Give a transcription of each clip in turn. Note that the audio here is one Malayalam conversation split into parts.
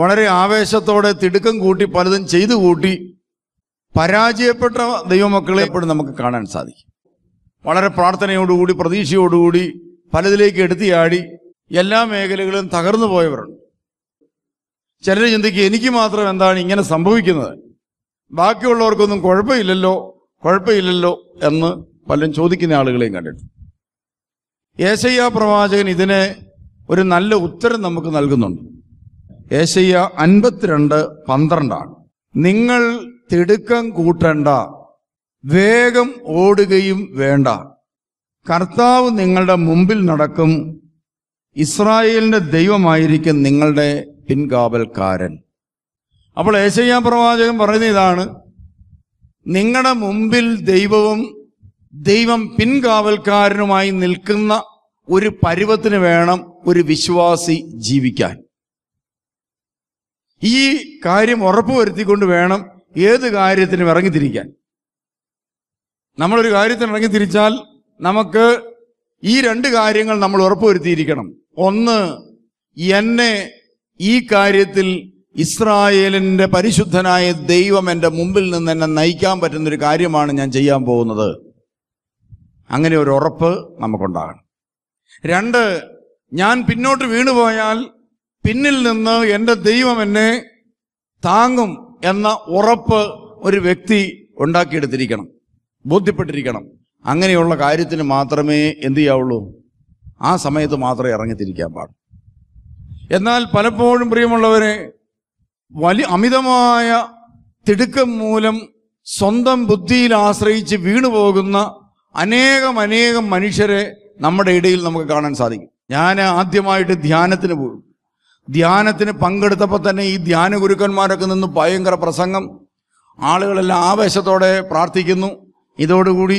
വളരെ ആവേശത്തോടെ തിടുക്കം കൂട്ടി പലതും ചെയ്തു കൂട്ടി പരാജയപ്പെട്ട ദൈവമക്കളെ എപ്പോഴും നമുക്ക് കാണാൻ സാധിക്കും വളരെ പ്രാർത്ഥനയോടുകൂടി പ്രതീക്ഷയോടുകൂടി പലതിലേക്ക് എടുത്തിയാടി എല്ലാ മേഖലകളും തകർന്നു പോയവരുണ്ട് ചിലർ ചിന്തിക്കുക എനിക്ക് മാത്രം എന്താണ് ഇങ്ങനെ സംഭവിക്കുന്നത് ബാക്കിയുള്ളവർക്കൊന്നും കുഴപ്പമില്ലല്ലോ കുഴപ്പമില്ലല്ലോ എന്ന് പലരും ചോദിക്കുന്ന ആളുകളെയും കണ്ടിട്ടു ഏശയ്യ പ്രവാചകൻ ഇതിന് ഒരു നല്ല ഉത്തരം നമുക്ക് നൽകുന്നുണ്ട് ഏശയ്യ അൻപത്തിരണ്ട് പന്ത്രണ്ടാണ് നിങ്ങൾ തിടുക്കം കൂട്ടണ്ട വേഗം ഓടുകയും വേണ്ട കർത്താവ് നിങ്ങളുടെ മുമ്പിൽ നടക്കും ഇസ്രായേലിന്റെ ദൈവമായിരിക്കും നിങ്ങളുടെ പിൻകാവൽക്കാരൻ അപ്പോൾ ഏശയ്യ പ്രവാചകൻ പറയുന്ന ഇതാണ് നിങ്ങളുടെ മുമ്പിൽ ദൈവവും ദൈവം പിൻകാവൽക്കാരനുമായി നിൽക്കുന്ന ഒരു പരുവത്തിന് വേണം ഒരു വിശ്വാസി ജീവിക്കാൻ ഈ കാര്യം ഉറപ്പുവരുത്തിക്കൊണ്ട് വേണം ഏത് കാര്യത്തിനും ഇറങ്ങിത്തിരിക്കാൻ നമ്മളൊരു കാര്യത്തിന് ഇറങ്ങിത്തിരിച്ചാൽ നമുക്ക് ഈ രണ്ട് കാര്യങ്ങൾ നമ്മൾ ഉറപ്പുവരുത്തിയിരിക്കണം ഒന്ന് എന്നെ ഈ കാര്യത്തിൽ ഇസ്രായേലിൻ്റെ പരിശുദ്ധനായ ദൈവം എൻ്റെ മുമ്പിൽ നിന്ന് എന്നെ നയിക്കാൻ പറ്റുന്നൊരു കാര്യമാണ് ഞാൻ ചെയ്യാൻ പോകുന്നത് അങ്ങനെ ഒരു ഉറപ്പ് നമുക്കുണ്ടാകണം രണ്ട് ഞാൻ പിന്നോട്ട് വീണുപോയാൽ പിന്നിൽ നിന്ന് എൻ്റെ ദൈവം എന്നെ താങ്ങും എന്ന ഉറപ്പ് ഒരു വ്യക്തി ഉണ്ടാക്കിയെടുത്തിരിക്കണം ബോധ്യപ്പെട്ടിരിക്കണം അങ്ങനെയുള്ള കാര്യത്തിന് മാത്രമേ എന്തു ചെയ്യാവുള്ളൂ ആ സമയത്ത് മാത്രമേ ഇറങ്ങിത്തിരിക്കാൻ പാടൂ എന്നാൽ പലപ്പോഴും പ്രിയമുള്ളവരെ വലിയ അമിതമായ തിടുക്കം മൂലം സ്വന്തം ബുദ്ധിയിൽ ആശ്രയിച്ച് വീണുപോകുന്ന അനേകം അനേകം മനുഷ്യരെ നമ്മുടെ ഇടയിൽ നമുക്ക് കാണാൻ സാധിക്കും ഞാൻ ആദ്യമായിട്ട് ധ്യാനത്തിന് പോകും ധ്യാനത്തിന് പങ്കെടുത്തപ്പോൾ തന്നെ ഈ ധ്യാന ഗുരുക്കന്മാരൊക്കെ നിന്ന് ഭയങ്കര പ്രസംഗം ആളുകളെല്ലാം ആവേശത്തോടെ പ്രാർത്ഥിക്കുന്നു ഇതോടുകൂടി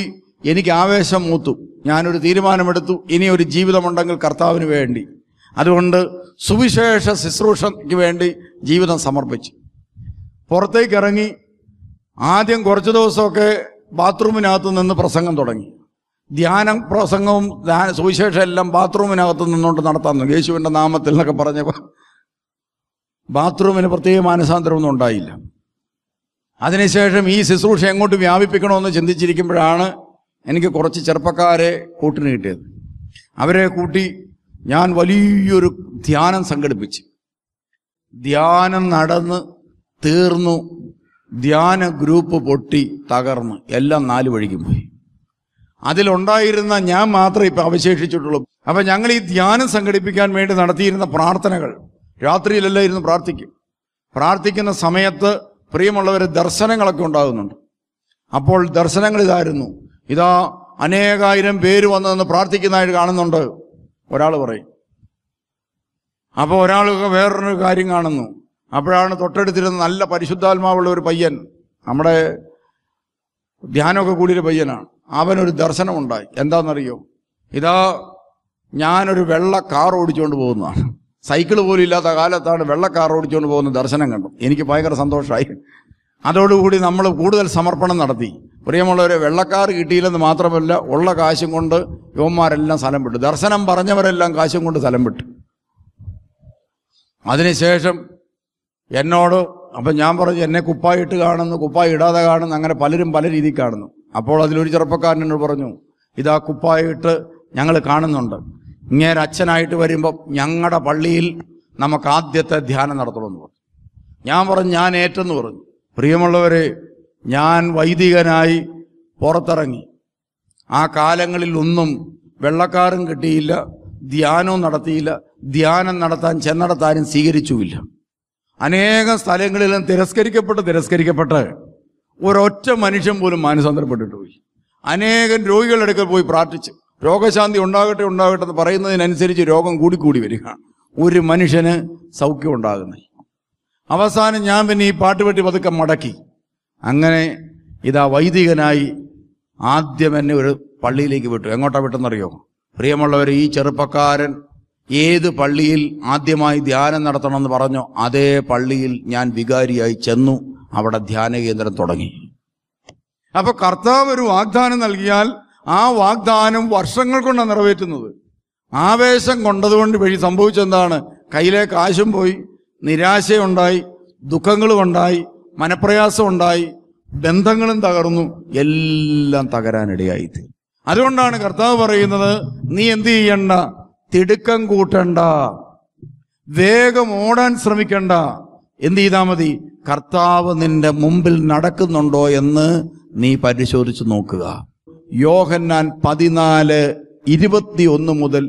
എനിക്ക് ആവേശം മൂത്തു ഞാനൊരു തീരുമാനമെടുത്തു ഇനി ഒരു ജീവിതമുണ്ടെങ്കിൽ കർത്താവിന് വേണ്ടി അതുകൊണ്ട് സുവിശേഷ ശുശ്രൂഷയ്ക്ക് വേണ്ടി ജീവിതം സമർപ്പിച്ചു പുറത്തേക്കിറങ്ങി ആദ്യം കുറച്ച് ദിവസമൊക്കെ ബാത്റൂമിനകത്ത് നിന്ന് പ്രസംഗം തുടങ്ങി ധ്യാനം പ്രസംഗവും സുവിശേഷം എല്ലാം ബാത്റൂമിനകത്ത് നിന്നുകൊണ്ട് നടത്താമെന്ന് യേശുവിൻ്റെ നാമത്തിൽ എന്നൊക്കെ പറഞ്ഞ ബാത്റൂമിന് പ്രത്യേക മാനസാന്തരമൊന്നും ഉണ്ടായില്ല അതിനുശേഷം ഈ ശുശ്രൂഷ എങ്ങോട്ട് വ്യാപിപ്പിക്കണമെന്ന് ചിന്തിച്ചിരിക്കുമ്പോഴാണ് എനിക്ക് കുറച്ച് ചെറുപ്പക്കാരെ കൂട്ടിന് കിട്ടിയത് അവരെ കൂട്ടി ഞാൻ വലിയൊരു ധ്യാനം സംഘടിപ്പിച്ചു ധ്യാനം നടന്ന് തീർന്നു ധ്യാന ഗ്രൂപ്പ് പൊട്ടി തകർന്നു എല്ലാം നാല് വഴിക്കും പോയി അതിലുണ്ടായിരുന്ന ഞാൻ മാത്രമേ ഇപ്പം അവശേഷിച്ചിട്ടുള്ളൂ അപ്പം ഞങ്ങൾ ഈ ധ്യാനം സംഘടിപ്പിക്കാൻ വേണ്ടി നടത്തിയിരുന്ന പ്രാർത്ഥനകൾ രാത്രിയിലെല്ലാം ഇരുന്ന് പ്രാർത്ഥിക്കും പ്രാർത്ഥിക്കുന്ന സമയത്ത് പ്രിയമുള്ളവർ ദർശനങ്ങളൊക്കെ ഉണ്ടാകുന്നുണ്ട് അപ്പോൾ ദർശനങ്ങൾ ഇതായിരുന്നു ഇതാ അനേകായിരം പേര് വന്നതെന്ന് പ്രാർത്ഥിക്കുന്നതായിട്ട് കാണുന്നുണ്ട് ഒരാൾ പറയും അപ്പോൾ ഒരാളൊക്കെ വേറൊരു കാര്യം കാണുന്നു അപ്പോഴാണ് തൊട്ടടുത്തിരുന്ന നല്ല പരിശുദ്ധാത്മാവുള്ള ഒരു പയ്യൻ നമ്മുടെ ധ്യാനമൊക്കെ കൂടിയൊരു പയ്യനാണ് അവനൊരു ദർശനമുണ്ടായി എന്താണെന്നറിയോ ഇതാ ഞാനൊരു വെള്ള കാർ ഓടിച്ചുകൊണ്ട് പോകുന്നതാണ് സൈക്കിൾ പോലും ഇല്ലാത്ത കാലത്താണ് വെള്ള കാർ ഓടിച്ചുകൊണ്ട് പോകുന്ന ദർശനം കണ്ടു എനിക്ക് ഭയങ്കര സന്തോഷമായി അതോടുകൂടി നമ്മൾ കൂടുതൽ സമർപ്പണം നടത്തി പ്രിയമുള്ളവരെ വെള്ളക്കാർ കിട്ടിയില്ലെന്ന് മാത്രമല്ല ഉള്ള കാശും കൊണ്ട് യുവന്മാരെല്ലാം സ്ഥലം വിട്ടു ദർശനം പറഞ്ഞവരെല്ലാം കാശും കൊണ്ട് സ്ഥലം വിട്ടു അതിനുശേഷം എന്നോട് അപ്പം ഞാൻ പറഞ്ഞു എന്നെ കുപ്പായിട്ട് കാണുന്നു കുപ്പായി ഇടാതെ കാണുന്നു അങ്ങനെ പലരും പല രീതിയിൽ കാണുന്നു അപ്പോൾ അതിലൊരു ചെറുപ്പക്കാരൻ എന്നോട് പറഞ്ഞു ഇതാ കുപ്പായിട്ട് ഞങ്ങൾ കാണുന്നുണ്ട് ഇങ്ങേരെ അച്ഛനായിട്ട് വരുമ്പോൾ ഞങ്ങളുടെ പള്ളിയിൽ നമുക്ക് ആദ്യത്തെ ധ്യാനം നടത്തണമെന്ന് പറഞ്ഞു ഞാൻ പറഞ്ഞു ഞാൻ ഏറ്റെന്ന് പറഞ്ഞു പ്രിയമുള്ളവരെ ഞാൻ വൈദികനായി പുറത്തിറങ്ങി ആ കാലങ്ങളിൽ ഒന്നും വെള്ളക്കാരും കിട്ടിയില്ല ധ്യാനവും നടത്തിയില്ല ധ്യാനം നടത്താൻ ചെന്നിടത്താരും സ്വീകരിച്ചുമില്ല അനേക സ്ഥലങ്ങളിലും തിരസ്കരിക്കപ്പെട്ട് തിരസ്കരിക്കപ്പെട്ട് ഒരൊറ്റ മനുഷ്യൻ പോലും മാനസാന്തരപ്പെട്ടിട്ട് പോയി അനേകം രോഗികളുടെ അടുക്കൽ പോയി പ്രാർത്ഥിച്ച് രോഗശാന്തി ഉണ്ടാകട്ടെ ഉണ്ടാകട്ടെ എന്ന് പറയുന്നതിനനുസരിച്ച് രോഗം കൂടിക്കൂടി വരിക ഒരു മനുഷ്യന് സൗഖ്യം ഉണ്ടാകുന്നേ അവസാനം ഞാൻ പിന്നെ ഈ പാട്ടുപെട്ടി പതുക്കെ മടക്കി അങ്ങനെ ഇതാ വൈദികനായി ആദ്യം എന്നെ ഒരു പള്ളിയിലേക്ക് വിട്ടു എങ്ങോട്ടാണ് വിട്ടെന്നറിയോ പ്രിയമുള്ളവർ ഈ ചെറുപ്പക്കാരൻ ഏത് പള്ളിയിൽ ആദ്യമായി ധ്യാനം നടത്തണമെന്ന് പറഞ്ഞോ അതേ പള്ളിയിൽ ഞാൻ വികാരിയായി ചെന്നു അവിടെ ധ്യാന കേന്ദ്രം തുടങ്ങി അപ്പൊ കർത്താവ് ഒരു വാഗ്ദാനം നൽകിയാൽ ആ വാഗ്ദാനം വർഷങ്ങൾ കൊണ്ടാണ് നിറവേറ്റുന്നത് ആവേശം കൊണ്ടതുകൊണ്ട് വഴി സംഭവിച്ചെന്താണ് കയ്യിലെ കാശും പോയി നിരാശയുണ്ടായി മനപ്രയാസം മനപ്രയാസമുണ്ടായി ബന്ധങ്ങളും തകർന്നു എല്ലാം തകരാനിടയായി അതുകൊണ്ടാണ് കർത്താവ് പറയുന്നത് നീ എന്ത് ചെയ്യണ്ട തിടുക്കം കൂട്ടണ്ട വേഗം ഓടാൻ ശ്രമിക്കണ്ട എന്ത് ചെയ്താൽ മതി കർത്താവ് നിന്റെ മുമ്പിൽ നടക്കുന്നുണ്ടോ എന്ന് നീ പരിശോധിച്ചു നോക്കുക യോഹന്നാൻ പതിനാല് ഇരുപത്തി ഒന്ന് മുതൽ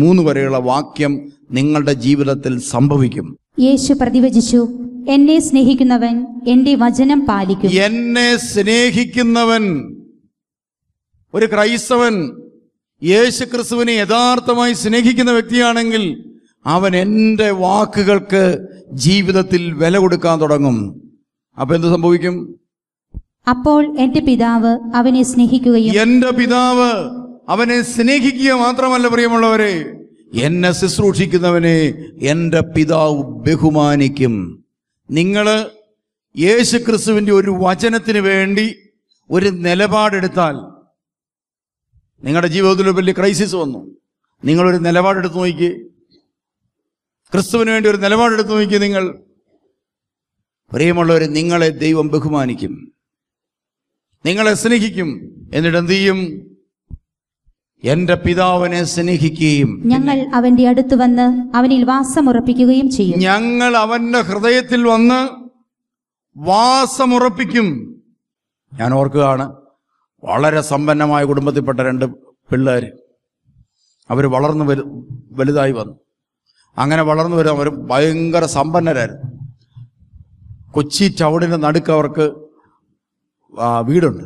മൂന്ന് വരെയുള്ള വാക്യം നിങ്ങളുടെ ജീവിതത്തിൽ സംഭവിക്കും യേശു പ്രതിവചിച്ചു എന്നെ സ്നേഹിക്കുന്നവൻ എന്റെ വചനം പാലിക്കും എന്നെ സ്നേഹിക്കുന്നവൻ ഒരു ക്രൈസ്തവൻ യേശു ക്രിസ്തുവിനെ യഥാർത്ഥമായി സ്നേഹിക്കുന്ന വ്യക്തിയാണെങ്കിൽ അവൻ എൻ്റെ വാക്കുകൾക്ക് ജീവിതത്തിൽ വില കൊടുക്കാൻ തുടങ്ങും അപ്പൊ എന്ത് സംഭവിക്കും അപ്പോൾ എന്റെ പിതാവ് അവനെ സ്നേഹിക്കുകയും എന്റെ പിതാവ് അവനെ സ്നേഹിക്കുക മാത്രമല്ല പ്രിയമുള്ളവരെ എന്നെ ശുശ്രൂഷിക്കുന്നവനെ എൻ്റെ പിതാവ് ബഹുമാനിക്കും നിങ്ങൾ യേശു ക്രിസ്തുവിന്റെ ഒരു വചനത്തിന് വേണ്ടി ഒരു നിലപാടെടുത്താൽ നിങ്ങളുടെ ജീവിതത്തിൽ വലിയ ക്രൈസിസ് വന്നു നിങ്ങളൊരു നിലപാടെടുത്ത് നോക്കി ക്രിസ്തുവിന് വേണ്ടി ഒരു നിലപാടെടുത്ത് നോക്കി നിങ്ങൾ പ്രിയമുള്ളവർ നിങ്ങളെ ദൈവം ബഹുമാനിക്കും നിങ്ങളെ സ്നേഹിക്കും എന്നിട്ട് എന്ത് ചെയ്യും എന്റെ പിതാവിനെ സ്നേഹിക്കുകയും ഞങ്ങൾ അവന്റെ അടുത്ത് വന്ന് അവനിൽ വാസമുറപ്പിക്കുകയും ചെയ്യും ഞങ്ങൾ അവന്റെ ഹൃദയത്തിൽ വന്ന് വാസമുറപ്പിക്കും ഞാൻ ഓർക്കുകയാണ് വളരെ സമ്പന്നമായ കുടുംബത്തിൽപ്പെട്ട രണ്ട് പിള്ളേർ അവർ വളർന്നു വലു വലുതായി വന്നു അങ്ങനെ വളർന്നു വരും അവർ ഭയങ്കര സമ്പന്നരായിരുന്നു കൊച്ചി ചവടിൻ്റെ നടുക്ക് അവർക്ക് വീടുണ്ട്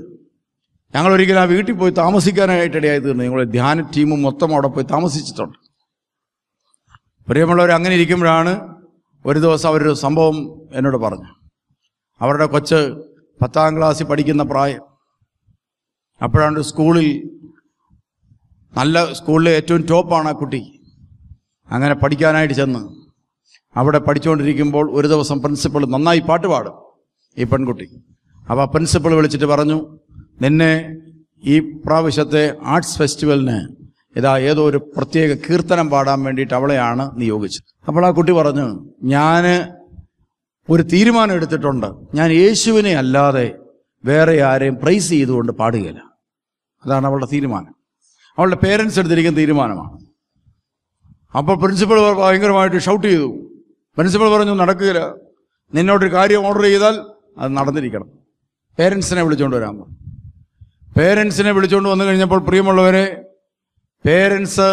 ഞങ്ങൾ ഒരിക്കലും ആ വീട്ടിൽ പോയി താമസിക്കാനായിട്ട് ഇടയായി തീർന്നു ഞങ്ങൾ ധ്യാന ടീമും മൊത്തം അവിടെ പോയി താമസിച്ചിട്ടുണ്ട് പ്രിയമുള്ളവർ അങ്ങനെ ഇരിക്കുമ്പോഴാണ് ഒരു ദിവസം അവരൊരു സംഭവം എന്നോട് പറഞ്ഞു അവരുടെ കൊച്ച് പത്താം ക്ലാസ്സിൽ പഠിക്കുന്ന പ്രായം അപ്പോഴാണ് സ്കൂളിൽ നല്ല സ്കൂളിലെ ഏറ്റവും ടോപ്പാണ് ആ കുട്ടി അങ്ങനെ പഠിക്കാനായിട്ട് ചെന്ന് അവിടെ പഠിച്ചുകൊണ്ടിരിക്കുമ്പോൾ ഒരു ദിവസം പ്രിൻസിപ്പൾ നന്നായി പാട്ട് പാടും ഈ പെൺകുട്ടി അപ്പോൾ ആ പ്രിൻസിപ്പൾ വിളിച്ചിട്ട് പറഞ്ഞു നിന്നെ ഈ പ്രാവശ്യത്തെ ആർട്സ് ഫെസ്റ്റിവലിന് ഇതാ ഏതോ ഒരു പ്രത്യേക കീർത്തനം പാടാൻ വേണ്ടിയിട്ട് അവളെയാണ് നിയോഗിച്ചത് അപ്പോൾ ആ കുട്ടി പറഞ്ഞു ഞാൻ ഒരു തീരുമാനം എടുത്തിട്ടുണ്ട് ഞാൻ യേശുവിനെ അല്ലാതെ വേറെ ആരെയും പ്രൈസ് ചെയ്തുകൊണ്ട് പാടുകയില്ല അതാണ് അവളുടെ തീരുമാനം അവളുടെ പേരൻസ് എടുത്തിരിക്കുന്ന തീരുമാനമാണ് അപ്പോൾ പ്രിൻസിപ്പൾ ഭയങ്കരമായിട്ട് ഷൗട്ട് ചെയ്തു പ്രിൻസിപ്പൾ പറഞ്ഞു നടക്കുകയില്ല നിന്നോട്ടൊരു കാര്യം ഓർഡർ ചെയ്താൽ അത് നടന്നിരിക്കണം പേരൻസിനെ വിളിച്ചുകൊണ്ട് വരാൻ പേരൻസിനെ വിളിച്ചുകൊണ്ട് വന്നു കഴിഞ്ഞപ്പോൾ പ്രിയമുള്ളവരെ പേരൻസ്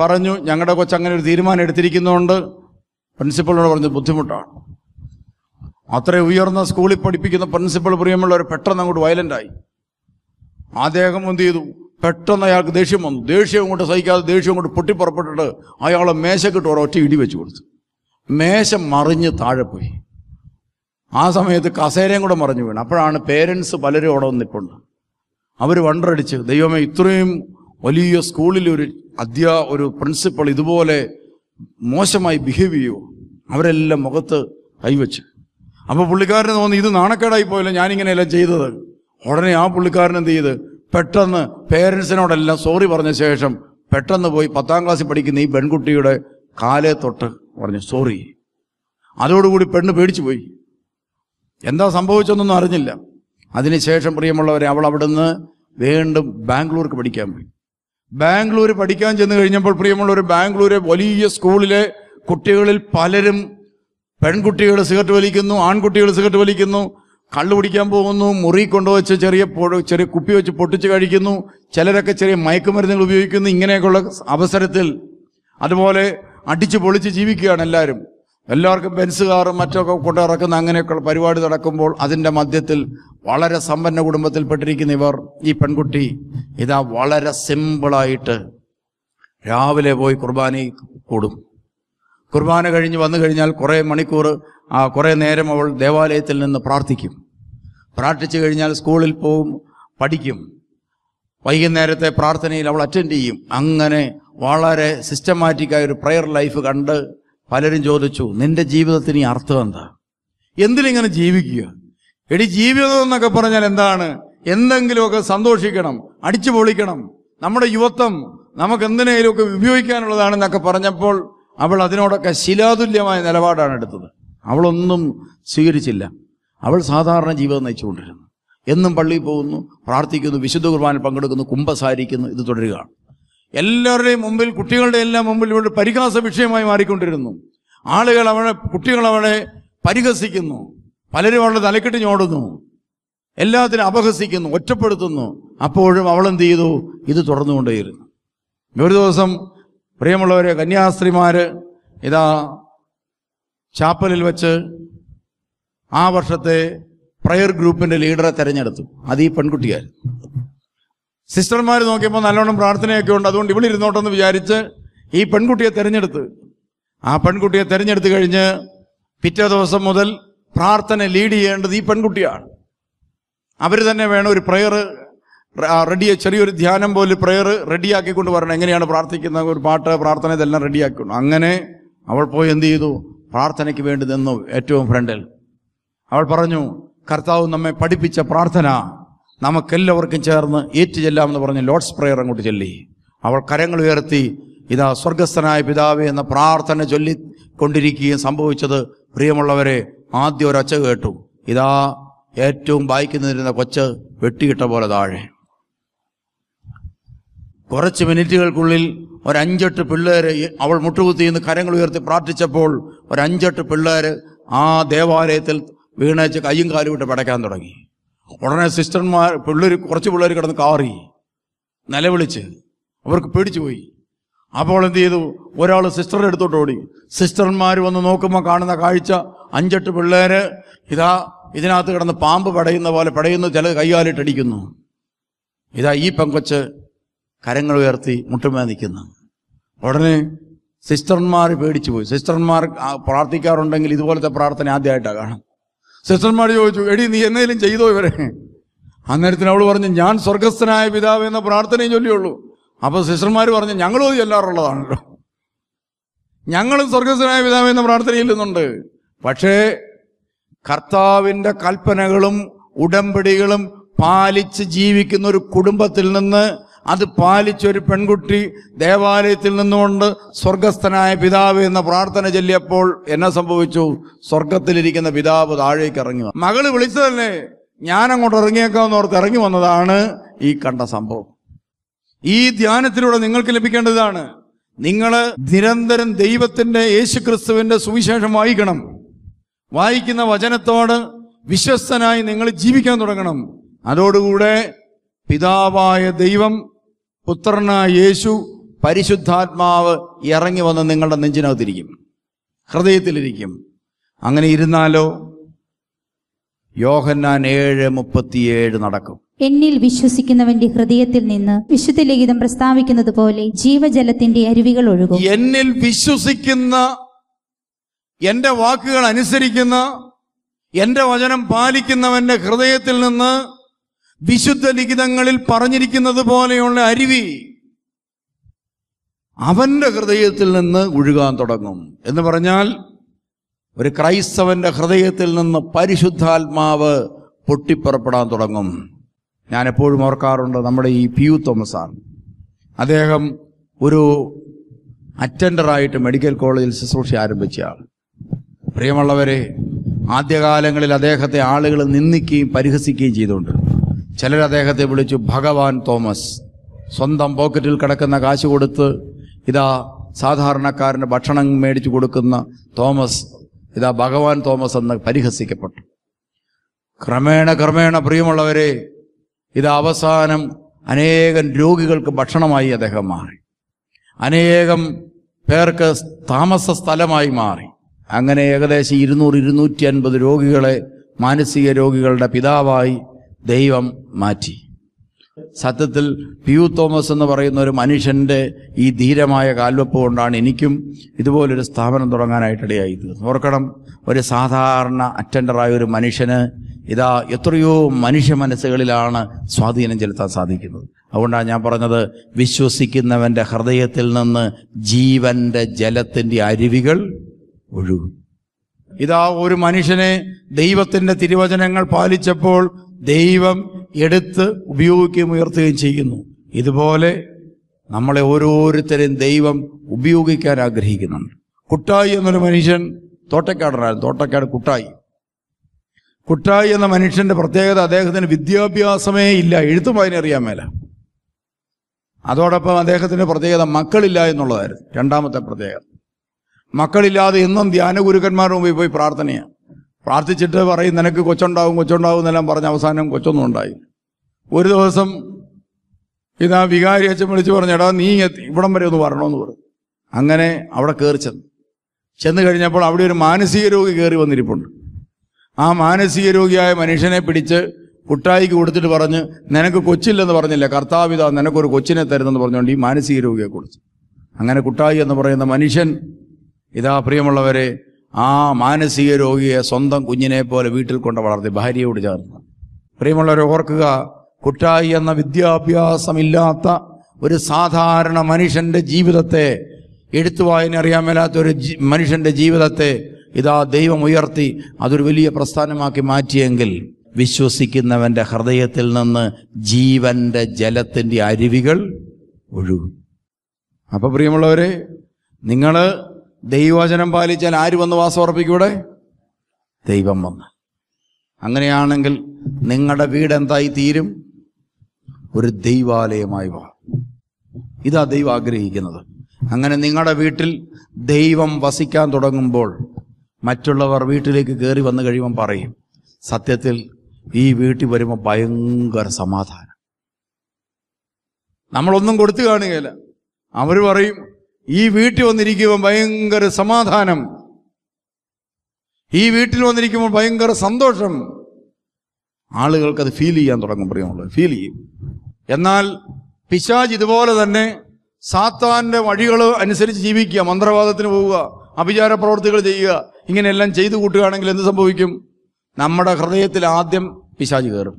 പറഞ്ഞു ഞങ്ങളുടെ കൊച്ചങ്ങനെ ഒരു തീരുമാനം എടുത്തിരിക്കുന്നതുകൊണ്ട് പ്രിൻസിപ്പളിനോട് പറഞ്ഞു ബുദ്ധിമുട്ടാണ് അത്ര ഉയർന്ന സ്കൂളിൽ പഠിപ്പിക്കുന്ന പ്രിൻസിപ്പൾ പ്രിയമുള്ളവർ പെട്ടെന്ന് അങ്ങോട്ട് വയലൻ്റായി അദ്ദേഹം എന്ത് ചെയ്തു പെട്ടെന്ന് അയാൾക്ക് ദേഷ്യം വന്നു ദേഷ്യം ഇങ്ങോട്ട് സഹിക്കാതെ ദേഷ്യം ഇങ്ങോട്ട് പൊട്ടിപ്പുറപ്പെട്ടിട്ട് അയാളെ മേശക്കിട്ട് ഒരൊറ്റ ഇടി വെച്ച് കൊടുത്തു മേശ മറിഞ്ഞ് താഴെ പോയി ആ സമയത്ത് കസേരയും കൂടെ മറിഞ്ഞു വീണു അപ്പോഴാണ് പേരൻസ് പലരും അവിടെ വന്നിട്ടുണ്ട് അവർ വണ്ടടിച്ച് ദൈവമേ ഇത്രയും വലിയ സ്കൂളിൽ ഒരു അധ്യാ ഒരു പ്രിൻസിപ്പൾ ഇതുപോലെ മോശമായി ബിഹേവ് ചെയ്യുമോ അവരെല്ലാം മുഖത്ത് കൈവച്ച് അപ്പോൾ പുള്ളിക്കാരന് തോന്നി ഇത് നാണക്കേടായി പോയല്ലോ ഞാനിങ്ങനെയല്ല ചെയ്തത് ഉടനെ ആ പുള്ളിക്കാരൻ എന്ത് ചെയ്ത് പെട്ടെന്ന് പേരൻസിനോടെല്ലാം സോറി പറഞ്ഞ ശേഷം പെട്ടെന്ന് പോയി പത്താം ക്ലാസ്സിൽ പഠിക്കുന്ന ഈ പെൺകുട്ടിയുടെ കാലേ തൊട്ട് പറഞ്ഞു സോറി അതോടുകൂടി പെണ്ണ് പേടിച്ചു പോയി എന്താ സംഭവിച്ചതൊന്നും അറിഞ്ഞില്ല അതിനുശേഷം പ്രിയമുള്ളവരെ അവൾ അവിടുന്ന് വീണ്ടും ബാംഗ്ലൂർക്ക് പഠിക്കാൻ പോയി ബാംഗ്ലൂർ പഠിക്കാൻ ചെന്ന് കഴിഞ്ഞപ്പോൾ പ്രിയമുള്ളവർ ബാംഗ്ലൂരെ വലിയ സ്കൂളിലെ കുട്ടികളിൽ പലരും പെൺകുട്ടികൾ സിഗരറ്റ് വലിക്കുന്നു ആൺകുട്ടികൾ സിഗരറ്റ് വലിക്കുന്നു കള്ളു പിടിക്കാൻ പോകുന്നു മുറി കൊണ്ടുവച്ച് ചെറിയ ചെറിയ കുപ്പി വെച്ച് പൊട്ടിച്ച് കഴിക്കുന്നു ചിലരൊക്കെ ചെറിയ മയക്കുമരുന്നുകൾ ഉപയോഗിക്കുന്നു ഇങ്ങനെയൊക്കെയുള്ള അവസരത്തിൽ അതുപോലെ അടിച്ച് പൊളിച്ച് ജീവിക്കുകയാണ് എല്ലാവരും എല്ലാവർക്കും ബെൻസുകാറും മറ്റൊക്കെ കൊണ്ടിറക്കുന്ന അങ്ങനെയൊക്കെയുള്ള പരിപാടി നടക്കുമ്പോൾ അതിൻ്റെ മധ്യത്തിൽ വളരെ സമ്പന്ന കുടുംബത്തിൽപ്പെട്ടിരിക്കുന്ന ഇവർ ഈ പെൺകുട്ടി ഇതാ വളരെ സിമ്പിളായിട്ട് രാവിലെ പോയി കുർബാനയിൽ കൂടും കുർബാന കഴിഞ്ഞ് വന്നു കഴിഞ്ഞാൽ കുറേ മണിക്കൂർ ആ കുറേ നേരം അവൾ ദേവാലയത്തിൽ നിന്ന് പ്രാർത്ഥിക്കും പ്രാർത്ഥിച്ചു കഴിഞ്ഞാൽ സ്കൂളിൽ പോവും പഠിക്കും വൈകുന്നേരത്തെ പ്രാർത്ഥനയിൽ അവൾ അറ്റൻഡ് ചെയ്യും അങ്ങനെ വളരെ സിസ്റ്റമാറ്റിക്കായ ഒരു പ്രെയർ ലൈഫ് കണ്ട് പലരും ചോദിച്ചു നിന്റെ ജീവിതത്തിന് ഈ അർത്ഥം എന്താ എന്തിനിങ്ങനെ ജീവിക്കുക എടി ജീവിതം എന്നൊക്കെ പറഞ്ഞാൽ എന്താണ് എന്തെങ്കിലുമൊക്കെ സന്തോഷിക്കണം അടിച്ചു പൊളിക്കണം നമ്മുടെ യുവത്വം നമുക്ക് എന്തിനേലുമൊക്കെ ഉപയോഗിക്കാനുള്ളതാണെന്നൊക്കെ പറഞ്ഞപ്പോൾ അവൾ അതിനോടൊക്കെ ശിലാതുല്യമായ നിലപാടാണ് എടുത്തത് അവളൊന്നും സ്വീകരിച്ചില്ല അവൾ സാധാരണ ജീവിതം നയിച്ചുകൊണ്ടിരുന്നു എന്നും പള്ളിയിൽ പോകുന്നു പ്രാർത്ഥിക്കുന്നു വിശുദ്ധ കുർബാനിൽ പങ്കെടുക്കുന്നു കുംഭസാരിക്കുന്നു ഇത് തുടരുകയാണ് എല്ലാവരുടെയും മുമ്പിൽ കുട്ടികളുടെ എല്ലാം മുമ്പിൽ ഇവിടെ പരിഹാസ വിഷയമായി മാറിക്കൊണ്ടിരുന്നു ആളുകൾ അവളെ കുട്ടികൾ അവളെ പരിഹസിക്കുന്നു പലരും അവളുടെ തലക്കെട്ട് ഞോടുന്നു എല്ലാത്തിനും അപഹസിക്കുന്നു ഒറ്റപ്പെടുത്തുന്നു അപ്പോഴും അവളെന്ത് ചെയ്തു ഇത് തുടർന്നുകൊണ്ടേയിരുന്നു ഒരു ദിവസം പ്രിയമുള്ളവരെ കന്യാസ്ത്രീമാർ ഇതാ ചാപ്പലിൽ വച്ച് ആ വർഷത്തെ പ്രയർ ഗ്രൂപ്പിൻ്റെ ലീഡറെ തിരഞ്ഞെടുത്തു അത് ഈ പെൺകുട്ടിയായിരുന്നു സിസ്റ്റർമാർ നോക്കിയപ്പോൾ നല്ലോണം പ്രാർത്ഥനയൊക്കെ ഉണ്ട് അതുകൊണ്ട് ഇവിടെ ഇരുന്നോട്ടെന്ന് വിചാരിച്ച് ഈ പെൺകുട്ടിയെ തിരഞ്ഞെടുത്ത് ആ പെൺകുട്ടിയെ തിരഞ്ഞെടുത്ത് കഴിഞ്ഞ് പിറ്റേ ദിവസം മുതൽ പ്രാർത്ഥന ലീഡ് ചെയ്യേണ്ടത് ഈ പെൺകുട്ടിയാണ് അവർ തന്നെ വേണം ഒരു പ്രയർ റെഡിയെ ചെറിയൊരു ധ്യാനം പോലെ പ്രെയർ റെഡിയാക്കിക്കൊണ്ട് വരണം എങ്ങനെയാണ് പ്രാർത്ഥിക്കുന്ന ഒരു പാട്ട് പ്രാർത്ഥന ഇതെല്ലാം റെഡിയാക്കണം അങ്ങനെ അവൾ പോയി എന്ത് ചെയ്തു പ്രാർത്ഥനയ്ക്ക് വേണ്ടി നിന്നു ഏറ്റവും ഫ്രണ്ടിൽ അവൾ പറഞ്ഞു കർത്താവ് നമ്മെ പഠിപ്പിച്ച പ്രാർത്ഥന നമുക്കെല്ലാവർക്കും ചേർന്ന് ഏറ്റു ചെല്ലാമെന്ന് പറഞ്ഞ് ലോഡ്സ് പ്രെയർ അങ്ങോട്ട് ചൊല്ലി അവൾ കരങ്ങൾ ഉയർത്തി ഇതാ സ്വർഗസ്ഥനായ പിതാവ് എന്ന പ്രാർത്ഥന ചൊല്ലിക്കൊണ്ടിരിക്കുകയും സംഭവിച്ചത് പ്രിയമുള്ളവരെ ആദ്യം ഒരൊച്ച കേട്ടു ഇതാ ഏറ്റവും വായിക്കുന്നതിരുന്ന കൊച്ച് വെട്ടിയിട്ട പോലെ താഴെ കുറച്ച് മിനിറ്റുകൾക്കുള്ളിൽ ഒരഞ്ചെട്ട് പിള്ളേർ അവൾ മുട്ടുകുത്തി നിന്ന് കരങ്ങൾ ഉയർത്തി പ്രാർത്ഥിച്ചപ്പോൾ ഒരഞ്ചെട്ട് പിള്ളേർ ആ ദേവാലയത്തിൽ വീണേച്ച് കയ്യും കാലും വിട്ട് പടയ്ക്കാൻ തുടങ്ങി ഉടനെ സിസ്റ്റർമാർ പിള്ളേർ കുറച്ച് പിള്ളേർ കിടന്ന് കാറി നിലവിളിച്ച് അവർക്ക് പേടിച്ചു പോയി അപ്പോൾ എന്ത് ചെയ്തു ഒരാൾ സിസ്റ്ററുടെ അടുത്തോട്ട് ഓടി സിസ്റ്റർമാർ വന്ന് നോക്കുമ്പോൾ കാണുന്ന കാഴ്ച അഞ്ചെട്ട് പിള്ളേര് ഇതാ ഇതിനകത്ത് കിടന്ന് പാമ്പ് പടയുന്ന പോലെ പടയുന്നു ചില കൈകാലിട്ടടിക്കുന്നു ഇതാ ഈ പങ്കച്ച് കരങ്ങൾ ഉയർത്തി മുട്ടുമേ നിൽക്കുന്നു ഉടനെ സിസ്റ്റർമാർ പേടിച്ചു പോയി സിസ്റ്റർമാർ പ്രാർത്ഥിക്കാറുണ്ടെങ്കിൽ ഇതുപോലത്തെ പ്രാർത്ഥന ആദ്യമായിട്ടാണ് കാണാം സിസ്റ്റർമാർ ചോദിച്ചു എടി നീ എന്തെങ്കിലും ചെയ്തോ ഇവരെ അന്നേരത്തിന് അവൾ പറഞ്ഞു ഞാൻ സ്വർഗസ്ഥനായ പിതാവ് എന്ന പ്രാർത്ഥനയും ചൊല്ലിയുള്ളൂ അപ്പോൾ സിസ്റ്റർമാർ പറഞ്ഞു ഞങ്ങളും ചെല്ലാറുള്ളതാണല്ലോ ഞങ്ങളും സ്വർഗസ്ഥനായ പിതാവ് എന്ന പ്രാർത്ഥനയില്ലെന്നുണ്ട് പക്ഷേ കർത്താവിൻ്റെ കൽപ്പനകളും ഉടമ്പടികളും പാലിച്ച് ജീവിക്കുന്ന ഒരു കുടുംബത്തിൽ നിന്ന് അത് പാലിച്ചൊരു പെൺകുട്ടി ദേവാലയത്തിൽ നിന്നുകൊണ്ട് സ്വർഗസ്ഥനായ പിതാവ് എന്ന പ്രാർത്ഥന ചൊല്ലിയപ്പോൾ എന്നെ സംഭവിച്ചു സ്വർഗത്തിലിരിക്കുന്ന പിതാവ് താഴേക്ക് ഇറങ്ങി മകള് വിളിച്ചതല്ലേ ഞാൻ അങ്ങോട്ട് ഇറങ്ങിയേക്കാന്ന് ഓർത്ത് ഇറങ്ങി വന്നതാണ് ഈ കണ്ട സംഭവം ഈ ധ്യാനത്തിലൂടെ നിങ്ങൾക്ക് ലഭിക്കേണ്ടതാണ് നിങ്ങൾ നിരന്തരം ദൈവത്തിൻ്റെ യേശുക്രിസ്തുവിൻ്റെ സുവിശേഷം വായിക്കണം വായിക്കുന്ന വചനത്തോട് വിശ്വസ്തനായി നിങ്ങൾ ജീവിക്കാൻ തുടങ്ങണം അതോടുകൂടെ പിതാവായ ദൈവം പുത്രനായ യേശു പരിശുദ്ധാത്മാവ് ഇറങ്ങി വന്ന് നിങ്ങളുടെ നെഞ്ചിനകത്തിരിക്കും ഹൃദയത്തിലിരിക്കും അങ്ങനെ ഇരുന്നാലോ യോഹന്നാൻ ഏഴ് മുപ്പത്തിയേഴ് നടക്കും എന്നിൽ വിശ്വസിക്കുന്നവന്റെ ഹൃദയത്തിൽ നിന്ന് വിശുദ്ധ ലിഖിതം പ്രസ്താവിക്കുന്നത് പോലെ ജീവജലത്തിന്റെ അരുവികൾ ഒഴുകും എന്നിൽ വിശ്വസിക്കുന്ന എന്റെ വാക്കുകൾ അനുസരിക്കുന്ന എന്റെ വചനം പാലിക്കുന്നവന്റെ ഹൃദയത്തിൽ നിന്ന് വിശുദ്ധ ലിഖിതങ്ങളിൽ പറഞ്ഞിരിക്കുന്നത് പോലെയുള്ള അരുവി അവന്റെ ഹൃദയത്തിൽ നിന്ന് ഒഴുകാൻ തുടങ്ങും എന്ന് പറഞ്ഞാൽ ഒരു ക്രൈസ്തവന്റെ ഹൃദയത്തിൽ നിന്ന് പരിശുദ്ധാത്മാവ് പൊട്ടിപ്പുറപ്പെടാൻ തുടങ്ങും ഞാൻ എപ്പോഴും ഓർക്കാറുണ്ട് നമ്മുടെ ഈ പി യു തോമസ് ആണ് അദ്ദേഹം ഒരു അറ്റൻഡറായിട്ട് മെഡിക്കൽ കോളേജിൽ ശുശ്രൂഷ ആരംഭിച്ച ആൾ പ്രിയമുള്ളവരെ ആദ്യകാലങ്ങളിൽ അദ്ദേഹത്തെ ആളുകൾ നിന്ദിക്കുകയും പരിഹസിക്കുകയും ചെയ്തുകൊണ്ട് ചിലർ അദ്ദേഹത്തെ വിളിച്ചു ഭഗവാൻ തോമസ് സ്വന്തം പോക്കറ്റിൽ കിടക്കുന്ന കാശ് കൊടുത്ത് ഇതാ സാധാരണക്കാരന് ഭക്ഷണം മേടിച്ചു കൊടുക്കുന്ന തോമസ് ഇതാ ഭഗവാൻ തോമസ് എന്ന് പരിഹസിക്കപ്പെട്ടു ക്രമേണ ക്രമേണ പ്രിയമുള്ളവരെ ഇത് അവസാനം അനേകം രോഗികൾക്ക് ഭക്ഷണമായി അദ്ദേഹം മാറി അനേകം പേർക്ക് താമസ സ്ഥലമായി മാറി അങ്ങനെ ഏകദേശം ഇരുന്നൂറ് ഇരുന്നൂറ്റി അൻപത് രോഗികളെ മാനസിക രോഗികളുടെ പിതാവായി ദൈവം മാറ്റി സത്യത്തിൽ പിയു തോമസ് എന്ന് പറയുന്ന ഒരു മനുഷ്യൻ്റെ ഈ ധീരമായ കാൽവെപ്പ് കൊണ്ടാണ് എനിക്കും ഇതുപോലൊരു സ്ഥാപനം തുടങ്ങാനായിട്ടിടയായി തീർന്നു ഓർക്കണം ഒരു സാധാരണ അറ്റൻഡറായ ഒരു മനുഷ്യന് ഇതാ എത്രയോ മനുഷ്യ മനസ്സുകളിലാണ് സ്വാധീനം ചെലുത്താൻ സാധിക്കുന്നത് അതുകൊണ്ടാണ് ഞാൻ പറഞ്ഞത് വിശ്വസിക്കുന്നവൻ്റെ ഹൃദയത്തിൽ നിന്ന് ജീവൻ്റെ ജലത്തിൻ്റെ അരുവികൾ ഒഴുകും ഇതാ ഒരു മനുഷ്യനെ ദൈവത്തിൻ്റെ തിരുവചനങ്ങൾ പാലിച്ചപ്പോൾ ദൈവം എടുത്ത് ഉപയോഗിക്കുകയും ഉയർത്തുകയും ചെയ്യുന്നു ഇതുപോലെ നമ്മളെ ഓരോരുത്തരെയും ദൈവം ഉപയോഗിക്കാൻ ആഗ്രഹിക്കുന്നുണ്ട് കുട്ടായി എന്നൊരു മനുഷ്യൻ തോട്ടക്കാടനായിരുന്നു തോട്ടക്കാട് കുട്ടായി കുട്ടായി എന്ന മനുഷ്യന്റെ പ്രത്യേകത അദ്ദേഹത്തിന് വിദ്യാഭ്യാസമേ ഇല്ല എഴുത്തും അതിനറിയാൻ മേല അതോടൊപ്പം അദ്ദേഹത്തിൻ്റെ പ്രത്യേകത മക്കളില്ല എന്നുള്ളതായിരുന്നു രണ്ടാമത്തെ പ്രത്യേകത മക്കളില്ലാതെ എന്നും ധ്യാനഗുരുക്കന്മാരുടെ മുമ്പിൽ പോയി പ്രാർത്ഥനയാണ് പ്രാർത്ഥിച്ചിട്ട് പറയും നിനക്ക് കൊച്ചുണ്ടാവും കൊച്ചുണ്ടാവും എന്നെല്ലാം പറഞ്ഞ് അവസാനം കൊച്ചൊന്നും ഉണ്ടായി ഒരു ദിവസം ഇതാ വികാരി അച്ഛൻ വിളിച്ച് പറഞ്ഞെടാ നീ ഇവിടം വരെ ഒന്ന് വരണമെന്ന് പറഞ്ഞു അങ്ങനെ അവിടെ കയറി ചെന്നു ചെന്ന് കഴിഞ്ഞപ്പോൾ അവിടെ ഒരു മാനസിക രോഗി കയറി വന്നിരിപ്പുണ്ട് ആ മാനസിക രോഗിയായ മനുഷ്യനെ പിടിച്ച് കുട്ടായിക്ക് കൊടുത്തിട്ട് പറഞ്ഞ് നിനക്ക് കൊച്ചില്ലെന്ന് പറഞ്ഞില്ല കർത്താവിത നിനക്കൊരു കൊച്ചിനെ തരുന്നെന്ന് പറഞ്ഞുകൊണ്ട് ഈ മാനസിക രോഗിയെ കൊടുത്തു അങ്ങനെ കുട്ടായി എന്ന് പറയുന്ന മനുഷ്യൻ ഇതാ പ്രിയമുള്ളവരെ ആ മാനസിക രോഗിയെ സ്വന്തം കുഞ്ഞിനെ പോലെ വീട്ടിൽ കൊണ്ട് വളർത്തി ഭാര്യയോട് ചേർന്ന് പ്രിയമുള്ളവരെ ഓർക്കുക കുട്ടായി എന്ന വിദ്യാഭ്യാസമില്ലാത്ത ഒരു സാധാരണ മനുഷ്യൻ്റെ ജീവിതത്തെ എഴുത്തുവായന അറിയാൻ മേലാത്ത ഒരു മനുഷ്യൻ്റെ ജീവിതത്തെ ഇതാ ദൈവം ഉയർത്തി അതൊരു വലിയ പ്രസ്ഥാനമാക്കി മാറ്റിയെങ്കിൽ വിശ്വസിക്കുന്നവൻ്റെ ഹൃദയത്തിൽ നിന്ന് ജീവന്റെ ജലത്തിൻ്റെ അരുവികൾ ഒഴുകും അപ്പോൾ പ്രിയമുള്ളവരെ നിങ്ങൾ ദൈവവചനം പാലിച്ചാൽ ആര് വന്ന് വാസം ഉറപ്പിക്കൂടെ ദൈവം വന്ന് അങ്ങനെയാണെങ്കിൽ നിങ്ങളുടെ വീട് എന്തായി തീരും ഒരു ദൈവാലയമായി വാ ഇതാ ദൈവം ആഗ്രഹിക്കുന്നത് അങ്ങനെ നിങ്ങളുടെ വീട്ടിൽ ദൈവം വസിക്കാൻ തുടങ്ങുമ്പോൾ മറ്റുള്ളവർ വീട്ടിലേക്ക് കയറി വന്നു കഴിയുമ്പം പറയും സത്യത്തിൽ ഈ വീട്ടിൽ വരുമ്പോൾ ഭയങ്കര സമാധാനം നമ്മളൊന്നും കൊടുത്തു കാണുകയില്ല അവർ പറയും ഈ വീട്ടിൽ വന്നിരിക്കുമ്പോൾ ഭയങ്കര സമാധാനം ഈ വീട്ടിൽ വന്നിരിക്കുമ്പോൾ ഭയങ്കര സന്തോഷം ആളുകൾക്കത് ഫീൽ ചെയ്യാൻ തുടങ്ങും പ്രിയമുള്ളത് ഫീൽ ചെയ്യും എന്നാൽ പിശാജ് ഇതുപോലെ തന്നെ സാത്താന്റെ വഴികൾ അനുസരിച്ച് ജീവിക്കുക മന്ത്രവാദത്തിന് പോവുക അഭിചാര പ്രവൃത്തികൾ ചെയ്യുക ഇങ്ങനെയെല്ലാം ചെയ്തു കൂട്ടുകയാണെങ്കിൽ എന്ത് സംഭവിക്കും നമ്മുടെ ഹൃദയത്തിൽ ആദ്യം പിശാജ് കയറും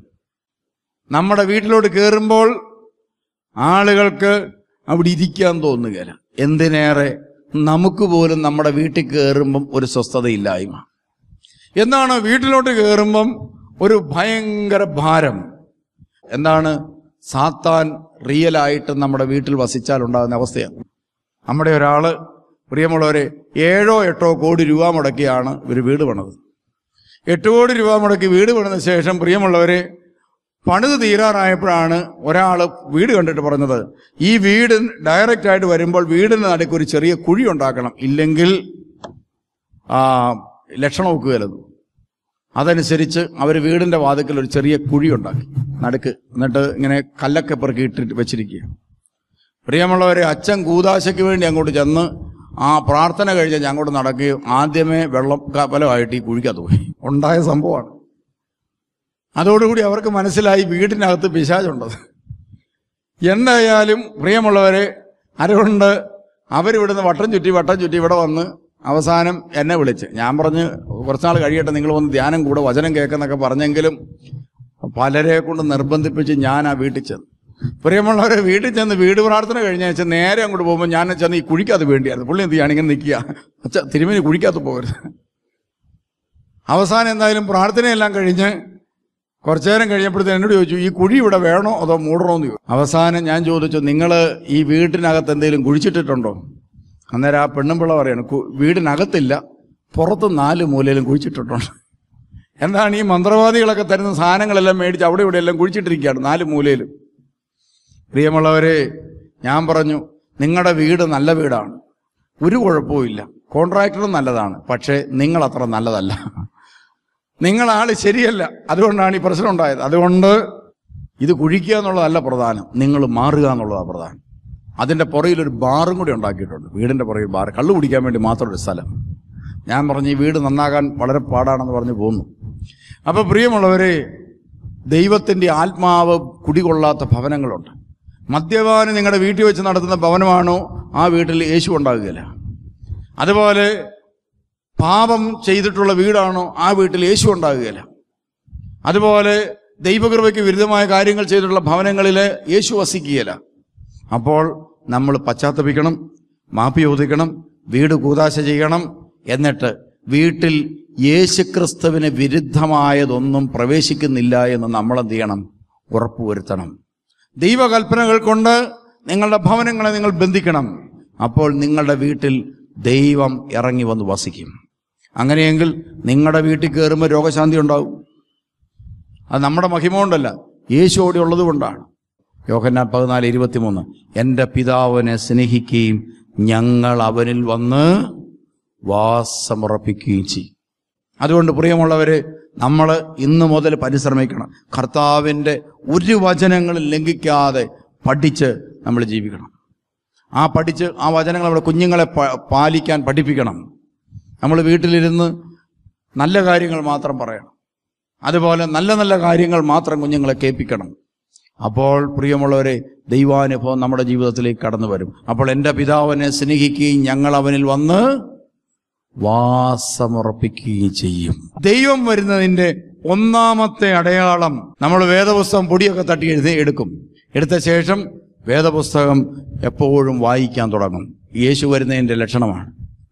നമ്മുടെ വീട്ടിലോട്ട് കയറുമ്പോൾ ആളുകൾക്ക് അവിടെ ഇരിക്കാൻ തോന്നുകയില്ല എന്തിനേറെ നമുക്ക് പോലും നമ്മുടെ വീട്ടിൽ കയറുമ്പം ഒരു സ്വസ്ഥതയില്ലായ്മ എന്താണ് വീട്ടിലോട്ട് കയറുമ്പം ഒരു ഭയങ്കര ഭാരം എന്താണ് സാത്താൻ റിയലായിട്ട് നമ്മുടെ വീട്ടിൽ വസിച്ചാൽ ഉണ്ടാകുന്ന അവസ്ഥയാണ് നമ്മുടെ ഒരാൾ പ്രിയമുള്ളവരെ ഏഴോ എട്ടോ കോടി രൂപ മുടക്കിയാണ് ഒരു വീട് പണിത് എട്ട് കോടി രൂപ മുടക്കി വീട് പണിത ശേഷം പ്രിയമുള്ളവരെ പണിത് തീരാറായപ്പോഴാണ് ഒരാൾ വീട് കണ്ടിട്ട് പറഞ്ഞത് ഈ വീട് ഡയറക്റ്റായിട്ട് വരുമ്പോൾ വീടിന് നടുക്ക് ഒരു ചെറിയ കുഴി ഉണ്ടാക്കണം ഇല്ലെങ്കിൽ ലക്ഷണം ഒക്കുകയല്ലത് അതനുസരിച്ച് അവർ വീടിൻ്റെ വാതിക്കൽ ഒരു ചെറിയ കുഴി ഉണ്ടാക്കി നടുക്ക് എന്നിട്ട് ഇങ്ങനെ കല്ലൊക്കെ പെറുക്കി ഇട്ടിട്ട് വെച്ചിരിക്കുക പ്രിയമുള്ളവരെ അച്ഛൻ കൂതാശയ്ക്ക് വേണ്ടി അങ്ങോട്ട് ചെന്ന് ആ പ്രാർത്ഥന കഴിഞ്ഞ് ഞാൻ അങ്ങോട്ട് നടക്കുകയും ആദ്യമേ വെള്ളം കപ്പലമായിട്ട് ഈ കുഴിക്കകത്ത് പോയി ഉണ്ടായ സംഭവമാണ് അതോടുകൂടി അവർക്ക് മനസ്സിലായി വീടിനകത്ത് പിശാചുണ്ടത് എന്തായാലും പ്രിയമുള്ളവരെ അരകൊണ്ട് അവരിവിടുന്ന് വട്ടം ചുറ്റി വട്ടം ചുറ്റി ഇവിടെ വന്ന് അവസാനം എന്നെ വിളിച്ച് ഞാൻ പറഞ്ഞ് കുറച്ച് നാൾ കഴിയട്ടെ നിങ്ങൾ വന്ന് ധ്യാനം കൂടെ വചനം കേൾക്കുന്നൊക്കെ പറഞ്ഞെങ്കിലും പലരെ കൊണ്ട് നിർബന്ധിപ്പിച്ച് ഞാൻ ആ വീട്ടിൽ ചെന്നു പ്രിയമുള്ളവരെ വീട്ടിൽ ചെന്ന് വീട് പ്രാർത്ഥന കഴിഞ്ഞ നേരെ അങ്ങോട്ട് പോകുമ്പോൾ ഞാൻ ചെന്ന് ഈ കുഴിക്കകത്ത് വേണ്ടിയായിരുന്നു പുള്ളി എന്ത് ചെയ്യാൻ ഇങ്ങനെ നിൽക്കുക അച്ഛ തിരുമേനി കുഴിക്കാത്ത പോകരുത് അവസാനം എന്തായാലും പ്രാർത്ഥനയെല്ലാം കഴിഞ്ഞ് കുറച്ചു നേരം കഴിഞ്ഞപ്പോഴത്തേന് എന്നോട് ചോദിച്ചു ഈ കുഴി ഇവിടെ വേണോ അതോ മൂടണോ എന്ന് ചോദിച്ചു അവസാനം ഞാൻ ചോദിച്ചു നിങ്ങൾ ഈ വീട്ടിനകത്ത് എന്തെങ്കിലും കുഴിച്ചിട്ടിട്ടുണ്ടോ അന്നേരം ആ പെണ്ണുമ്പിള്ള പറയാണ് വീടിനകത്തില്ല പുറത്ത് നാല് മൂലയിലും കുഴിച്ചിട്ടിട്ടുണ്ട് എന്താണ് ഈ മന്ത്രവാദികളൊക്കെ തരുന്ന സാധനങ്ങളെല്ലാം മേടിച്ച് അവിടെ ഇവിടെ എല്ലാം കുഴിച്ചിട്ടിരിക്കുകയാണ് നാല് മൂലയിലും പ്രിയമുള്ളവരെ ഞാൻ പറഞ്ഞു നിങ്ങളുടെ വീട് നല്ല വീടാണ് ഒരു കുഴപ്പവും ഇല്ല കോൺട്രാക്ടറും നല്ലതാണ് പക്ഷേ നിങ്ങളത്ര നല്ലതല്ല നിങ്ങൾ ആൾ ശരിയല്ല അതുകൊണ്ടാണ് ഈ പ്രശ്നം ഉണ്ടായത് അതുകൊണ്ട് ഇത് കുഴിക്കുക എന്നുള്ളതല്ല പ്രധാനം നിങ്ങൾ മാറുക എന്നുള്ളതാണ് പ്രധാനം അതിൻ്റെ പുറയിൽ ഒരു ബാറും കൂടി ഉണ്ടാക്കിയിട്ടുണ്ട് വീടിൻ്റെ പുറയിൽ ബാർ കള്ളു കുടിക്കാൻ വേണ്ടി മാത്രം ഒരു സ്ഥലം ഞാൻ പറഞ്ഞു ഈ വീട് നന്നാകാൻ വളരെ പാടാണെന്ന് പറഞ്ഞു പോന്നു അപ്പോൾ പ്രിയമുള്ളവരെ ദൈവത്തിൻ്റെ ആത്മാവ് കുടികൊള്ളാത്ത ഭവനങ്ങളുണ്ട് മദ്യപാനം നിങ്ങളുടെ വീട്ടിൽ വെച്ച് നടത്തുന്ന ഭവനമാണോ ആ വീട്ടിൽ യേശു ഉണ്ടാകുകയില്ല അതുപോലെ പാപം ചെയ്തിട്ടുള്ള വീടാണോ ആ വീട്ടിൽ യേശു ഉണ്ടാകുകയില്ല അതുപോലെ ദൈവകൃപയ്ക്ക് വിരുദ്ധമായ കാര്യങ്ങൾ ചെയ്തിട്ടുള്ള ഭവനങ്ങളിൽ യേശു വസിക്കുകയില്ല അപ്പോൾ നമ്മൾ പശ്ചാത്തപിക്കണം മാപ്പി ചോദിക്കണം വീട് കൂതാശ ചെയ്യണം എന്നിട്ട് വീട്ടിൽ യേശുക്രിസ്തുവിന് വിരുദ്ധമായതൊന്നും പ്രവേശിക്കുന്നില്ല എന്ന് നമ്മൾ എന്ത് ചെയ്യണം ഉറപ്പുവരുത്തണം ദൈവകൽപ്പനകൾ കൊണ്ട് നിങ്ങളുടെ ഭവനങ്ങളെ നിങ്ങൾ ബന്ധിക്കണം അപ്പോൾ നിങ്ങളുടെ വീട്ടിൽ ദൈവം ഇറങ്ങി വന്ന് വസിക്കും അങ്ങനെയെങ്കിൽ നിങ്ങളുടെ വീട്ടിൽ കയറുമ്പോൾ രോഗശാന്തി ഉണ്ടാവും അത് നമ്മുടെ മഹിമ കൊണ്ടല്ല യേശു അവിടെ ഉള്ളതുകൊണ്ടാണ് യോഹന്നാൻ പതിനാല് ഇരുപത്തി മൂന്ന് എൻ്റെ പിതാവിനെ സ്നേഹിക്കുകയും ഞങ്ങൾ അവനിൽ വന്ന് വാസമുറപ്പിക്കുകയും ചെയ്യും അതുകൊണ്ട് പ്രിയമുള്ളവർ നമ്മൾ ഇന്നു മുതൽ പരിശ്രമിക്കണം കർത്താവിൻ്റെ ഒരു വചനങ്ങളും ലംഘിക്കാതെ പഠിച്ച് നമ്മൾ ജീവിക്കണം ആ പഠിച്ച് ആ വചനങ്ങൾ നമ്മുടെ കുഞ്ഞുങ്ങളെ പാലിക്കാൻ പഠിപ്പിക്കണം നമ്മൾ വീട്ടിലിരുന്ന് നല്ല കാര്യങ്ങൾ മാത്രം പറയണം അതുപോലെ നല്ല നല്ല കാര്യങ്ങൾ മാത്രം കുഞ്ഞുങ്ങളെ കേൾപ്പിക്കണം അപ്പോൾ പ്രിയമുള്ളവരെ ദൈവാനുഭവം നമ്മുടെ ജീവിതത്തിലേക്ക് കടന്നു വരും അപ്പോൾ എൻ്റെ പിതാവിനെ സ്നേഹിക്കുകയും ഞങ്ങൾ അവനിൽ വന്ന് വാസമുറപ്പിക്കുകയും ചെയ്യും ദൈവം വരുന്നതിൻ്റെ ഒന്നാമത്തെ അടയാളം നമ്മൾ വേദപുസ്തകം പൊടിയൊക്കെ തട്ടി എഴുതി എടുക്കും എടുത്ത ശേഷം വേദപുസ്തകം എപ്പോഴും വായിക്കാൻ തുടങ്ങും യേശു വരുന്നതിൻ്റെ ലക്ഷണമാണ്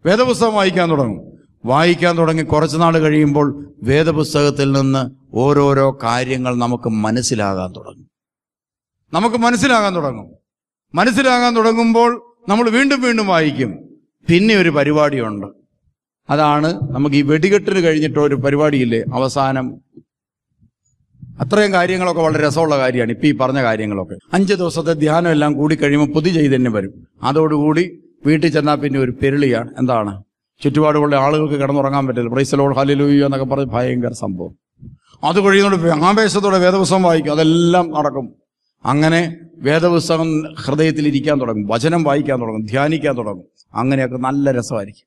വേദപുസ്തകം വായിക്കാൻ തുടങ്ങും വായിക്കാൻ തുടങ്ങി കുറച്ച് നാൾ കഴിയുമ്പോൾ വേദപുസ്തകത്തിൽ നിന്ന് ഓരോരോ കാര്യങ്ങൾ നമുക്ക് മനസ്സിലാകാൻ തുടങ്ങും നമുക്ക് മനസ്സിലാകാൻ തുടങ്ങും മനസ്സിലാകാൻ തുടങ്ങുമ്പോൾ നമ്മൾ വീണ്ടും വീണ്ടും വായിക്കും പിന്നെ ഒരു പരിപാടിയുണ്ട് അതാണ് നമുക്ക് ഈ വെടികെട്ടിന് കഴിഞ്ഞിട്ട് ഒരു പരിപാടിയില്ലേ അവസാനം അത്രയും കാര്യങ്ങളൊക്കെ വളരെ രസമുള്ള കാര്യമാണ് ഇപ്പം ഈ പറഞ്ഞ കാര്യങ്ങളൊക്കെ അഞ്ച് ദിവസത്തെ ധ്യാനം എല്ലാം കൂടി കഴിയുമ്പോൾ പുതിയ ചെയ്തന്നെ വരും അതോടുകൂടി വീട്ടിൽ ചെന്നാൽ പിന്നെ ഒരു പെരുളിയാണ് എന്താണ് ചുറ്റുപാടുകളുടെ ആളുകൾക്ക് കിടന്നുറങ്ങാൻ പറ്റില്ല പ്രൈസലോൾ ഹലിലൂയോ എന്നൊക്കെ പറഞ്ഞ് ഭയങ്കര സംഭവം അത് കഴിയുന്നുണ്ട് ആവേശത്തോടെ വേദപുസ്തകം വായിക്കും അതെല്ലാം നടക്കും അങ്ങനെ വേദപുസ്തകം ഹൃദയത്തിൽ ഇരിക്കാൻ തുടങ്ങും വചനം വായിക്കാൻ തുടങ്ങും ധ്യാനിക്കാൻ തുടങ്ങും അങ്ങനെയൊക്കെ നല്ല രസമായിരിക്കും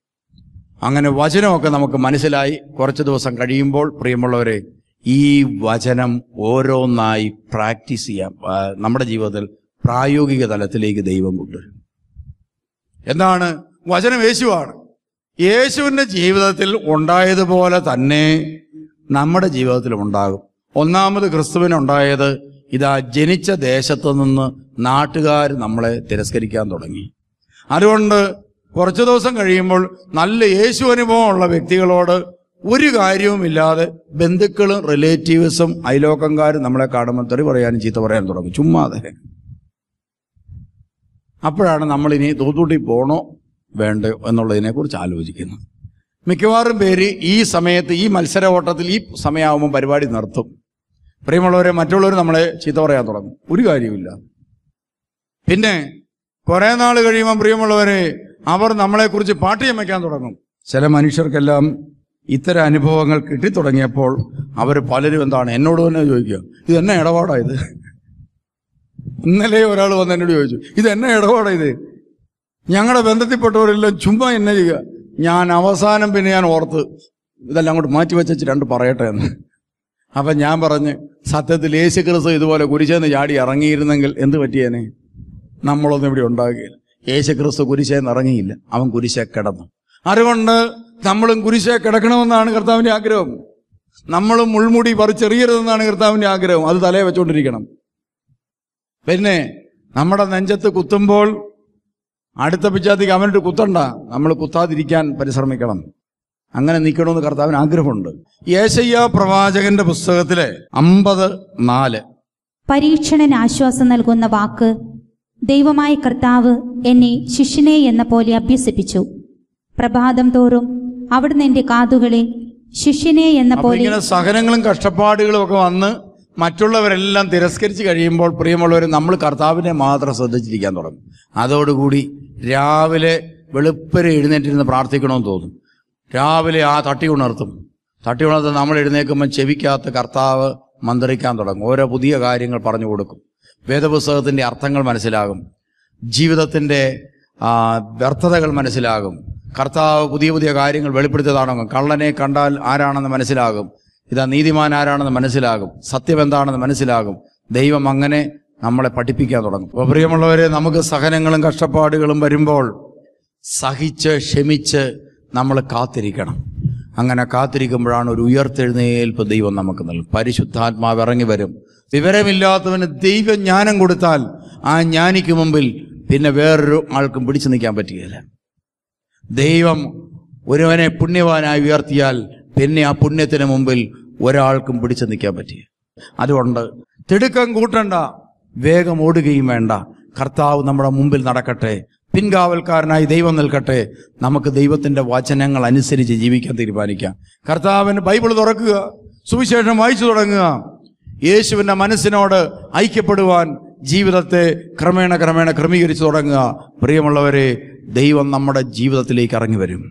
അങ്ങനെ വചനമൊക്കെ നമുക്ക് മനസ്സിലായി കുറച്ച് ദിവസം കഴിയുമ്പോൾ പ്രിയമുള്ളവരെ ഈ വചനം ഓരോന്നായി പ്രാക്ടീസ് ചെയ്യാം നമ്മുടെ ജീവിതത്തിൽ പ്രായോഗിക തലത്തിലേക്ക് ദൈവം കൊണ്ടുവരും എന്താണ് വചനം യേശുവാണ് യേശുവിൻ്റെ ജീവിതത്തിൽ ഉണ്ടായതുപോലെ തന്നെ നമ്മുടെ ജീവിതത്തിലും ഉണ്ടാകും ഒന്നാമത് ക്രിസ്തുവിനുണ്ടായത് ഇതാ ജനിച്ച ദേശത്ത് നിന്ന് നാട്ടുകാർ നമ്മളെ തിരസ്കരിക്കാൻ തുടങ്ങി അതുകൊണ്ട് കുറച്ചു ദിവസം കഴിയുമ്പോൾ നല്ല യേശു അനുഭവമുള്ള വ്യക്തികളോട് ഒരു കാര്യവുമില്ലാതെ ബന്ധുക്കളും റിലേറ്റീവ്സും അയലോക്കംകാരും നമ്മളെ കാടുമ്പോൾ തെറി പറയാനും ചീത്ത പറയാനും തുടങ്ങും ചുമ്മാതെ അപ്പോഴാണ് നമ്മളിനി തൂത്തൂട്ടി പോകണോ വേണ്ടയോ എന്നുള്ളതിനെക്കുറിച്ച് ആലോചിക്കുന്നത് മിക്കവാറും പേര് ഈ സമയത്ത് ഈ മത്സര ഓട്ടത്തിൽ ഈ സമയമാകുമ്പോൾ പരിപാടി നിർത്തും പ്രിയമുള്ളവരെ മറ്റുള്ളവർ നമ്മളെ ചീത്ത പറയാൻ തുടങ്ങും ഒരു കാര്യമില്ല പിന്നെ കുറേ നാൾ കഴിയുമ്പോൾ പ്രിയമുള്ളവരെ അവർ നമ്മളെക്കുറിച്ച് പാട്ട് വയ്ക്കാൻ തുടങ്ങും ചില മനുഷ്യർക്കെല്ലാം ഇത്തരം അനുഭവങ്ങൾ കിട്ടിത്തുടങ്ങിയപ്പോൾ അവർ പലരും എന്താണ് എന്നോട് തന്നെ ചോദിക്കുക ഇത് എന്നെ ഇടപാടാണ് ഇത് ഇന്നലെ ഒരാൾ വന്ന് എന്നോട് ചോദിച്ചു ഇത് എന്നെ ഇടപാടാ ഇത് ഞങ്ങളുടെ ബന്ധത്തിൽപ്പെട്ടവരെല്ലാം ചുമ്മാ എന്നെ ചെയ്യുക ഞാൻ അവസാനം പിന്നെ ഞാൻ ഓർത്ത് ഇതെല്ലാം അങ്ങോട്ട് മാറ്റി വെച്ചു രണ്ട് പറയട്ടെ എന്ന് അപ്പം ഞാൻ പറഞ്ഞ് സത്യത്തിൽ യേശു ക്രിസ്തു ഇതുപോലെ കുരിശേന്ന് ചാടി ഇറങ്ങിയിരുന്നെങ്കിൽ എന്ത് പറ്റിയേനെ നമ്മളൊന്നും ഇവിടെ ഉണ്ടാകുകയില്ല യേശു ക്രിസ്തു കുരിശേന്ന് ഇറങ്ങിയില്ല അവൻ കുരിശേ കിടന്നു അതുകൊണ്ട് നമ്മളും കുരിശേ കിടക്കണമെന്നാണ് കർത്താവിൻ്റെ ആഗ്രഹം നമ്മളും മുൾമുടി പറിച്ചെറിയരുതെന്നാണ് കർത്താവിൻ്റെ ആഗ്രഹം അത് തലയെ വെച്ചുകൊണ്ടിരിക്കണം പിന്നെ നമ്മുടെ നെഞ്ചത്ത് കുത്തുമ്പോൾ അടുത്ത പിച്ചാത്തേക്ക് അവനോട് കുത്തണ്ട നമ്മൾ കുത്താതിരിക്കാൻ പരിശ്രമിക്കണം അങ്ങനെ നിൽക്കണമെന്ന് കർത്താവിന് ആഗ്രഹമുണ്ട് യേശയ്യ പ്രവാചകന്റെ പുസ്തകത്തിലെ അമ്പത് നാല് പരീക്ഷണന് ആശ്വാസം നൽകുന്ന വാക്ക് ദൈവമായ കർത്താവ് എന്നെ ശിഷ്യനെ എന്ന പോലെ അഭ്യസിപ്പിച്ചു പ്രഭാതം തോറും അവിടുന്ന് എന്റെ കാതുകളെ ശിഷ്യനെ എന്ന പോലെ സഹനങ്ങളും കഷ്ടപ്പാടുകളും ഒക്കെ വന്ന് മറ്റുള്ളവരെല്ലാം തിരസ്കരിച്ച് കഴിയുമ്പോൾ പ്രിയമുള്ളവർ നമ്മൾ കർത്താവിനെ മാത്രം ശ്രദ്ധിച്ചിരിക്കാൻ തുടങ്ങും അതോടുകൂടി രാവിലെ വെളുപ്പരെ എഴുന്നേറ്റിരുന്ന് പ്രാർത്ഥിക്കണമെന്ന് തോന്നും രാവിലെ ആ തട്ടി ഉണർത്തും തട്ടി ഉണർത്ത് നമ്മൾ എഴുന്നേൽക്കുമ്പോൾ ചെവിക്കാത്ത കർത്താവ് മന്ത്രിക്കാൻ തുടങ്ങും ഓരോ പുതിയ കാര്യങ്ങൾ പറഞ്ഞു കൊടുക്കും വേദപുസ്തകത്തിൻ്റെ അർത്ഥങ്ങൾ മനസ്സിലാകും ജീവിതത്തിൻ്റെ വ്യർത്ഥതകൾ മനസ്സിലാകും കർത്താവ് പുതിയ പുതിയ കാര്യങ്ങൾ വെളിപ്പെടുത്തിയതാണെങ്കിൽ കള്ളനെ കണ്ടാൽ ആരാണെന്ന് മനസ്സിലാകും ഇതാ നീതിമാൻ ആരാണെന്ന് മനസ്സിലാകും സത്യം എന്താണെന്ന് മനസ്സിലാകും ദൈവം അങ്ങനെ നമ്മളെ പഠിപ്പിക്കാൻ തുടങ്ങും അപ്പോൾ പ്രിയമുള്ളവരെ നമുക്ക് സഹനങ്ങളും കഷ്ടപ്പാടുകളും വരുമ്പോൾ സഹിച്ച് ക്ഷമിച്ച് നമ്മൾ കാത്തിരിക്കണം അങ്ങനെ കാത്തിരിക്കുമ്പോഴാണ് ഒരു ഉയർത്തെഴുന്നേൽപ്പ് ദൈവം നമുക്ക് നൽകും പരിശുദ്ധാത്മാവ് ഇറങ്ങി വരും വിവരമില്ലാത്തവന് ജ്ഞാനം കൊടുത്താൽ ആ ജ്ഞാനിക്ക് മുമ്പിൽ പിന്നെ വേറൊരു ആൾക്കും പിടിച്ചു നിൽക്കാൻ പറ്റുകയില്ല ദൈവം ഒരുവനെ പുണ്യവാനായി ഉയർത്തിയാൽ പിന്നെ ആ പുണ്യത്തിന് മുമ്പിൽ ഒരാൾക്കും പിടിച്ചു നിൽക്കാൻ പറ്റിയ അതുകൊണ്ട് തിടുക്കം കൂട്ടണ്ട വേഗം ഓടുകയും വേണ്ട കർത്താവ് നമ്മുടെ മുമ്പിൽ നടക്കട്ടെ പിൻകാവൽക്കാരനായി ദൈവം നിൽക്കട്ടെ നമുക്ക് ദൈവത്തിൻ്റെ വചനങ്ങൾ അനുസരിച്ച് ജീവിക്കാൻ തീരുമാനിക്കാം കർത്താവിന് ബൈബിൾ തുറക്കുക സുവിശേഷം വായിച്ചു തുടങ്ങുക യേശുവിൻ്റെ മനസ്സിനോട് ഐക്യപ്പെടുവാൻ ജീവിതത്തെ ക്രമേണ ക്രമേണ ക്രമീകരിച്ചു തുടങ്ങുക പ്രിയമുള്ളവരെ ദൈവം നമ്മുടെ ജീവിതത്തിലേക്ക് ഇറങ്ങി വരും